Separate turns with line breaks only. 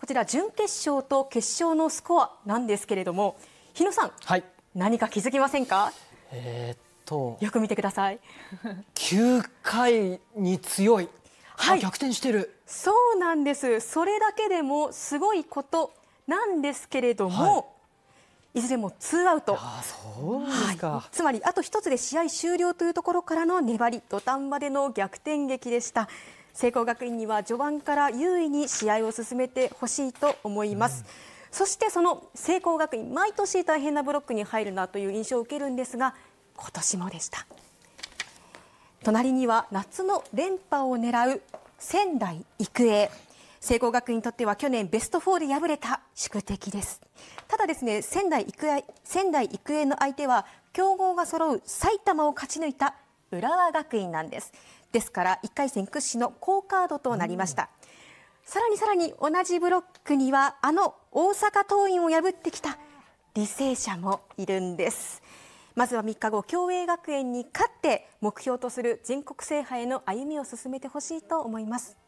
こちら準決勝と決勝のスコアなんですけれども日野さん、はい、何か気づきませんか
えー、っとよ
く見てください
九回に強い、はい、逆転してる
そうなんですそれだけでもすごいことなんですけれども、はいいずれもツーアウトつまりあと1つで試合終了というところからの粘り土壇場での逆転劇でした聖光学院には序盤から優位に試合を進めてほしいと思います。うんそしてその聖光学院、毎年大変なブロックに入るなという印象を受けるんですが、今年もでした。隣には夏の連覇を狙う仙台育英。聖光学院にとっては去年ベスト4で敗れた宿敵ですただですね仙台育英仙台育英の相手は強豪が揃う埼玉を勝ち抜いた浦和学院なんですですから1回戦屈指の好カードとなりました、さらにさらに同じブロックにはあの大阪桐蔭を破ってきた履正社もいるんですまずは3日後共栄学園に勝って目標とする全国制覇への歩みを進めてほしいと思います